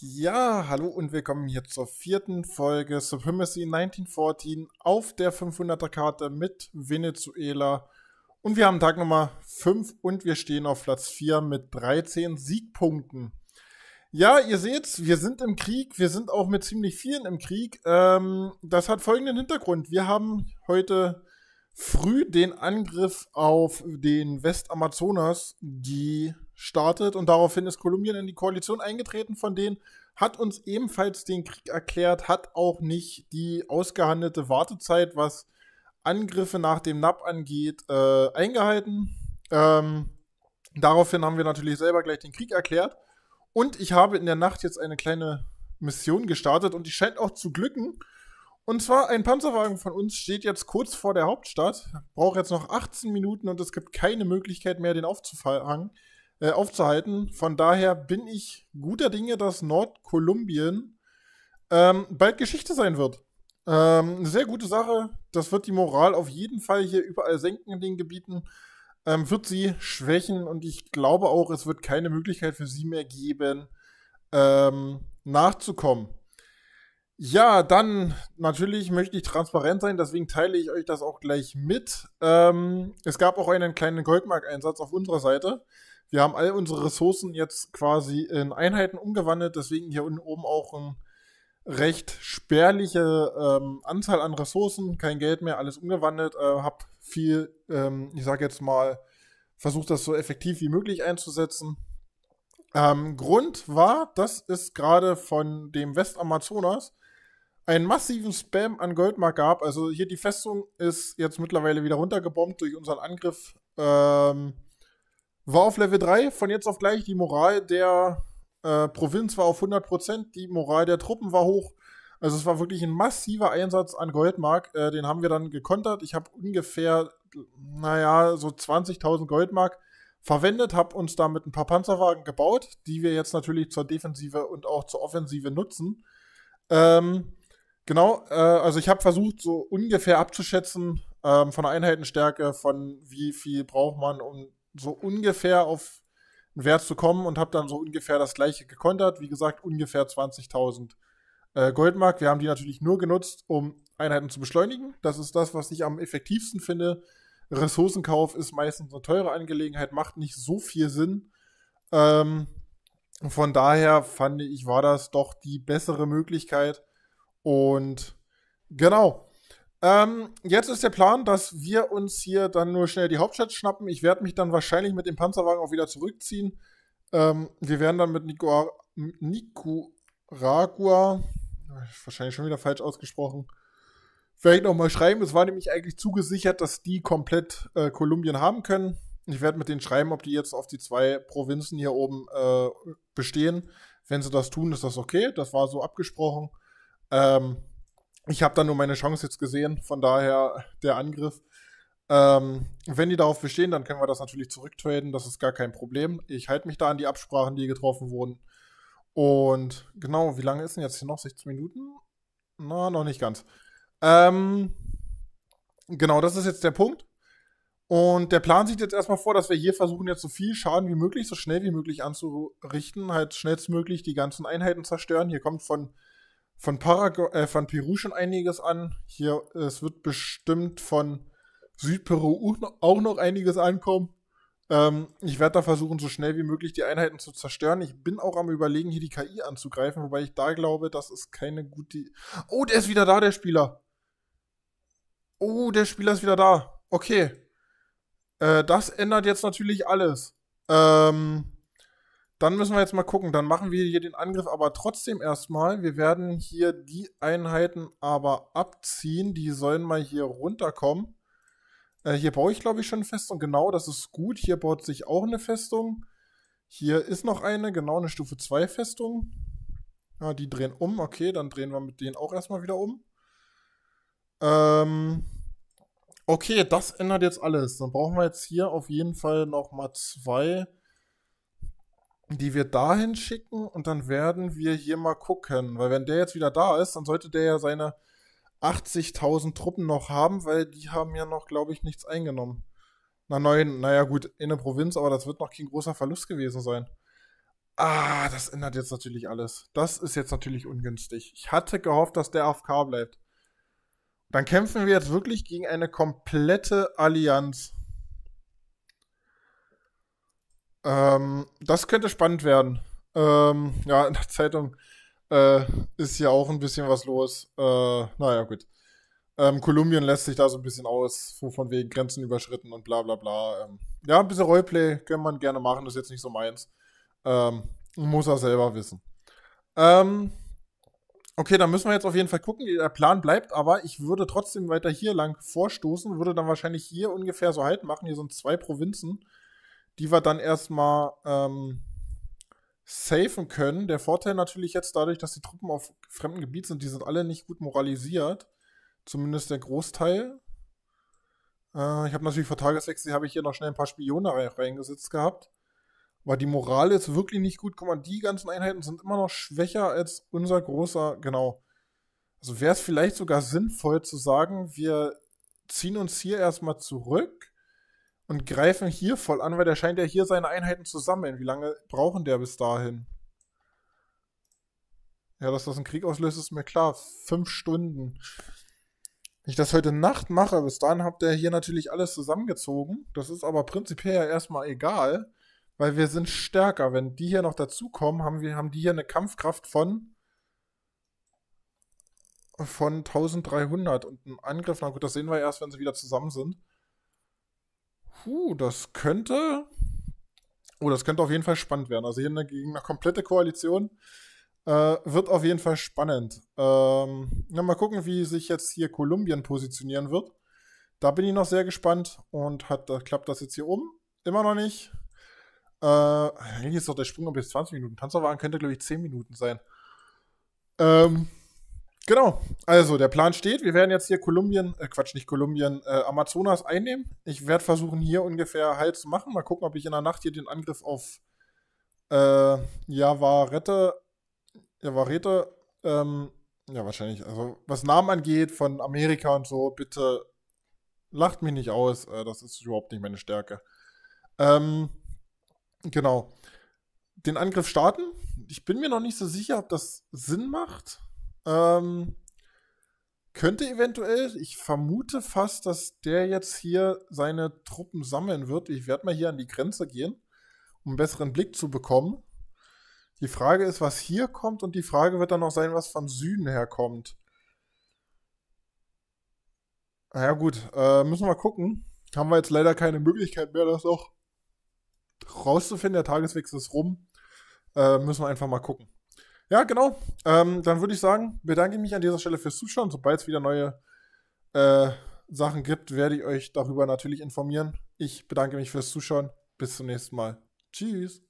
Ja, hallo und willkommen hier zur vierten Folge Supremacy 1914 auf der 500er Karte mit Venezuela. Und wir haben Tag Nummer 5 und wir stehen auf Platz 4 mit 13 Siegpunkten. Ja, ihr seht's, wir sind im Krieg, wir sind auch mit ziemlich vielen im Krieg. Ähm, das hat folgenden Hintergrund. Wir haben heute früh den Angriff auf den Westamazonas, die startet und daraufhin ist Kolumbien in die Koalition eingetreten von denen, hat uns ebenfalls den Krieg erklärt, hat auch nicht die ausgehandelte Wartezeit, was Angriffe nach dem NAP angeht, äh, eingehalten. Ähm, daraufhin haben wir natürlich selber gleich den Krieg erklärt. Und ich habe in der Nacht jetzt eine kleine Mission gestartet und die scheint auch zu glücken. Und zwar ein Panzerwagen von uns steht jetzt kurz vor der Hauptstadt, braucht jetzt noch 18 Minuten und es gibt keine Möglichkeit mehr, den aufzufangen äh, aufzuhalten. Von daher bin ich guter Dinge, dass Nordkolumbien ähm, bald Geschichte sein wird. Ähm, sehr gute Sache. Das wird die Moral auf jeden Fall hier überall senken in den Gebieten. Ähm, wird sie schwächen und ich glaube auch, es wird keine Möglichkeit für sie mehr geben, ähm, nachzukommen. Ja, dann natürlich möchte ich transparent sein, deswegen teile ich euch das auch gleich mit. Ähm, es gab auch einen kleinen Goldmarkeinsatz auf unserer Seite. Wir haben all unsere Ressourcen jetzt quasi in Einheiten umgewandelt, deswegen hier unten oben auch eine recht spärliche ähm, Anzahl an Ressourcen, kein Geld mehr, alles umgewandelt, äh, habe viel, ähm, ich sag jetzt mal, versucht das so effektiv wie möglich einzusetzen. Ähm, Grund war, dass es gerade von dem Westamazonas einen massiven Spam an Goldmark gab. Also hier die Festung ist jetzt mittlerweile wieder runtergebombt durch unseren Angriff. Ähm, war auf Level 3, von jetzt auf gleich. Die Moral der äh, Provinz war auf 100%, die Moral der Truppen war hoch. Also es war wirklich ein massiver Einsatz an Goldmark. Äh, den haben wir dann gekontert. Ich habe ungefähr, naja, so 20.000 Goldmark verwendet, habe uns damit ein paar Panzerwagen gebaut, die wir jetzt natürlich zur Defensive und auch zur Offensive nutzen. Ähm, genau, äh, also ich habe versucht, so ungefähr abzuschätzen ähm, von der Einheitenstärke, von wie viel braucht man, um so ungefähr auf einen Wert zu kommen und habe dann so ungefähr das gleiche gekontert. Wie gesagt, ungefähr 20.000 äh, Goldmark. Wir haben die natürlich nur genutzt, um Einheiten zu beschleunigen. Das ist das, was ich am effektivsten finde. Ressourcenkauf ist meistens eine teure Angelegenheit, macht nicht so viel Sinn. Ähm, von daher fand ich, war das doch die bessere Möglichkeit. Und genau, ähm, jetzt ist der Plan, dass wir uns hier dann nur schnell die Hauptstadt schnappen. Ich werde mich dann wahrscheinlich mit dem Panzerwagen auch wieder zurückziehen. Ähm, wir werden dann mit Nicaragua, wahrscheinlich schon wieder falsch ausgesprochen, vielleicht nochmal schreiben. Es war nämlich eigentlich zugesichert, dass die komplett äh, Kolumbien haben können. Ich werde mit denen schreiben, ob die jetzt auf die zwei Provinzen hier oben äh, bestehen. Wenn sie das tun, ist das okay. Das war so abgesprochen. Ähm, ich habe da nur meine Chance jetzt gesehen, von daher der Angriff. Ähm, wenn die darauf bestehen, dann können wir das natürlich zurücktraden, das ist gar kein Problem. Ich halte mich da an die Absprachen, die getroffen wurden. Und genau, wie lange ist denn jetzt hier noch? 16 Minuten? Na, noch nicht ganz. Ähm, genau, das ist jetzt der Punkt. Und der Plan sieht jetzt erstmal vor, dass wir hier versuchen, jetzt so viel Schaden wie möglich, so schnell wie möglich anzurichten, halt schnellstmöglich die ganzen Einheiten zerstören. Hier kommt von von, Paragu äh, von Peru schon einiges an. Hier, es wird bestimmt von Südperu auch noch einiges ankommen. Ähm, ich werde da versuchen, so schnell wie möglich die Einheiten zu zerstören. Ich bin auch am überlegen, hier die KI anzugreifen, wobei ich da glaube, das ist keine gute. Oh, der ist wieder da, der Spieler. Oh, der Spieler ist wieder da. Okay. Äh, das ändert jetzt natürlich alles. Ähm, dann müssen wir jetzt mal gucken. Dann machen wir hier den Angriff aber trotzdem erstmal. Wir werden hier die Einheiten aber abziehen. Die sollen mal hier runterkommen. Äh, hier baue ich, glaube ich, schon eine Festung. Genau, das ist gut. Hier baut sich auch eine Festung. Hier ist noch eine, genau eine Stufe 2 Festung. Ja, die drehen um. Okay, dann drehen wir mit denen auch erstmal wieder um. Ähm, okay, das ändert jetzt alles. Dann brauchen wir jetzt hier auf jeden Fall nochmal zwei die wir dahin schicken und dann werden wir hier mal gucken. Weil wenn der jetzt wieder da ist, dann sollte der ja seine 80.000 Truppen noch haben, weil die haben ja noch, glaube ich, nichts eingenommen. Na neun, naja gut, in der Provinz, aber das wird noch kein großer Verlust gewesen sein. Ah, das ändert jetzt natürlich alles. Das ist jetzt natürlich ungünstig. Ich hatte gehofft, dass der AFK bleibt. Dann kämpfen wir jetzt wirklich gegen eine komplette Allianz. Ähm, das könnte spannend werden. Ähm, ja, in der Zeitung äh, ist hier auch ein bisschen was los. Äh, naja, gut. Ähm, Kolumbien lässt sich da so ein bisschen aus, von wegen Grenzen überschritten und bla bla bla. Ähm, ja, ein bisschen Roleplay kann man gerne machen, ist jetzt nicht so meins. Ähm, muss er selber wissen. Ähm, okay, dann müssen wir jetzt auf jeden Fall gucken. Der Plan bleibt aber, ich würde trotzdem weiter hier lang vorstoßen, würde dann wahrscheinlich hier ungefähr so halt machen. Hier sind zwei Provinzen die wir dann erstmal ähm, safen können. Der Vorteil natürlich jetzt dadurch, dass die Truppen auf fremdem Gebiet sind, die sind alle nicht gut moralisiert. Zumindest der Großteil. Äh, ich habe natürlich vor Tageswechsel habe ich hier noch schnell ein paar Spione reingesetzt gehabt. Aber die Moral ist wirklich nicht gut. Guck mal, die ganzen Einheiten sind immer noch schwächer als unser großer, genau. Also wäre es vielleicht sogar sinnvoll zu sagen, wir ziehen uns hier erstmal zurück und greifen hier voll an, weil der scheint ja hier seine Einheiten zu sammeln. Wie lange brauchen der bis dahin? Ja, dass das einen Krieg auslöst, ist mir klar. Fünf Stunden. Wenn ich das heute Nacht mache, bis dahin habt ihr hier natürlich alles zusammengezogen. Das ist aber prinzipiell ja erstmal egal, weil wir sind stärker. Wenn die hier noch dazukommen, haben, wir, haben die hier eine Kampfkraft von von 1300 und ein Angriff, na gut, das sehen wir erst, wenn sie wieder zusammen sind. Puh, das könnte. Oh, das könnte auf jeden Fall spannend werden. Also hier eine, gegen eine komplette Koalition äh, wird auf jeden Fall spannend. Ähm, na, mal gucken, wie sich jetzt hier Kolumbien positionieren wird. Da bin ich noch sehr gespannt und hat, da klappt das jetzt hier um? Immer noch nicht. Äh, hier ist doch der Sprung um jetzt 20 Minuten. Panzerwagen könnte, glaube ich, 10 Minuten sein. Ähm, Genau. Also der Plan steht. Wir werden jetzt hier Kolumbien, äh, Quatsch, nicht Kolumbien, äh, Amazonas einnehmen. Ich werde versuchen, hier ungefähr Halt zu machen. Mal gucken, ob ich in der Nacht hier den Angriff auf äh, Javarete, Javarete, ähm, ja wahrscheinlich, also was Namen angeht von Amerika und so, bitte lacht mich nicht aus. Äh, das ist überhaupt nicht meine Stärke. Ähm, genau. Den Angriff starten. Ich bin mir noch nicht so sicher, ob das Sinn macht ähm, könnte eventuell, ich vermute fast, dass der jetzt hier seine Truppen sammeln wird. Ich werde mal hier an die Grenze gehen, um einen besseren Blick zu bekommen. Die Frage ist, was hier kommt und die Frage wird dann auch sein, was von Süden her kommt. Naja gut, äh, müssen wir mal gucken. Haben wir jetzt leider keine Möglichkeit mehr, das auch rauszufinden. Der Tageswechsel ist rum. Äh, müssen wir einfach mal gucken. Ja, genau. Ähm, dann würde ich sagen, bedanke ich mich an dieser Stelle fürs Zuschauen. Sobald es wieder neue äh, Sachen gibt, werde ich euch darüber natürlich informieren. Ich bedanke mich fürs Zuschauen. Bis zum nächsten Mal. Tschüss.